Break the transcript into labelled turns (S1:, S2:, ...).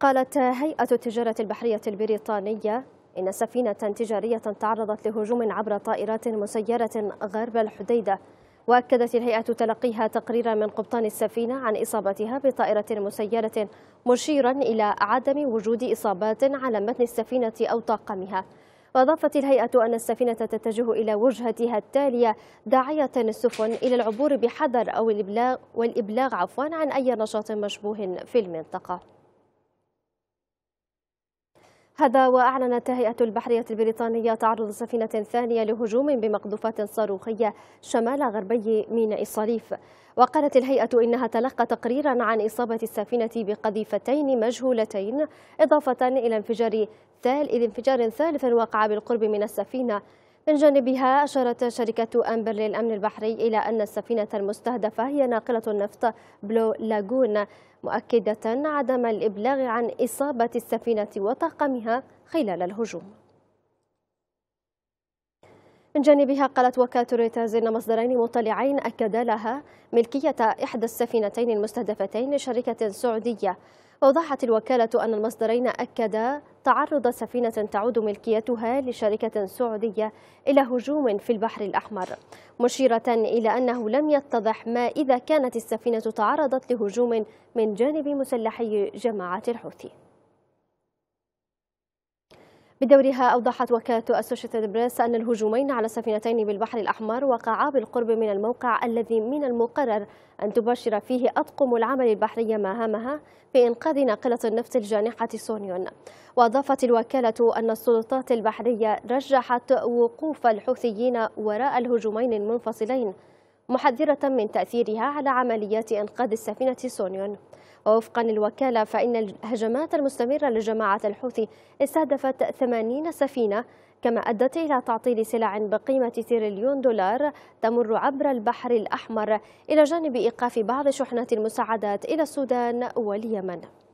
S1: قالت هيئة التجارة البحرية البريطانية إن سفينة تجارية تعرضت لهجوم عبر طائرات مسيرة غرب الحديدة وأكدت الهيئة تلقيها تقريرا من قبطان السفينة عن إصابتها بطائرة مسيرة مشيرا إلى عدم وجود إصابات على متن السفينة أو طاقمها وأضافت الهيئة أن السفينة تتجه إلى وجهتها التالية داعية السفن إلى العبور بحذر أو الإبلاغ والإبلاغ عفوا عن أي نشاط مشبوه في المنطقة هذا وأعلنت هيئة البحرية البريطانية تعرض سفينة ثانية لهجوم بمقذوفات صاروخية شمال غربي ميناء الصريف وقالت الهيئة إنها تلقى تقريرا عن إصابة السفينة بقذيفتين مجهولتين إضافة إلى انفجار ثالث انفجار ثالث وقع بالقرب من السفينة من جانبها أشارت شركة أمبر للأمن البحري إلى أن السفينة المستهدفة هي ناقلة النفط بلو لاجون مؤكدة عدم الإبلاغ عن إصابة السفينة وطاقمها خلال الهجوم من جانبها قالت وكالة رويترز إن مصدرين مطلعين أكدا لها ملكية إحدى السفينتين المستهدفتين لشركة سعودية وضحت الوكالة أن المصدرين أكدا تعرض سفينة تعود ملكيتها لشركة سعودية إلى هجوم في البحر الأحمر مشيرة إلى أنه لم يتضح ما إذا كانت السفينة تعرضت لهجوم من جانب مسلحي جماعة الحوثي بدورها أوضحت وكالة أسوشيتد بريس أن الهجومين على سفينتين بالبحر الأحمر وقعا بالقرب من الموقع الذي من المقرر أن تباشر فيه أطقم العمل البحري مهامها في إنقاذ ناقلة النفط الجانحة سونيون وأضافت الوكالة أن السلطات البحرية رجحت وقوف الحوثيين وراء الهجومين المنفصلين محذرة من تأثيرها على عمليات إنقاذ السفينة سونيون ووفقا للوكالة فإن الهجمات المستمرة لجماعة الحوثي استهدفت 80 سفينة كما أدت إلى تعطيل سلع بقيمة تريليون دولار تمر عبر البحر الأحمر إلى جانب إيقاف بعض شحنات المساعدات إلى السودان واليمن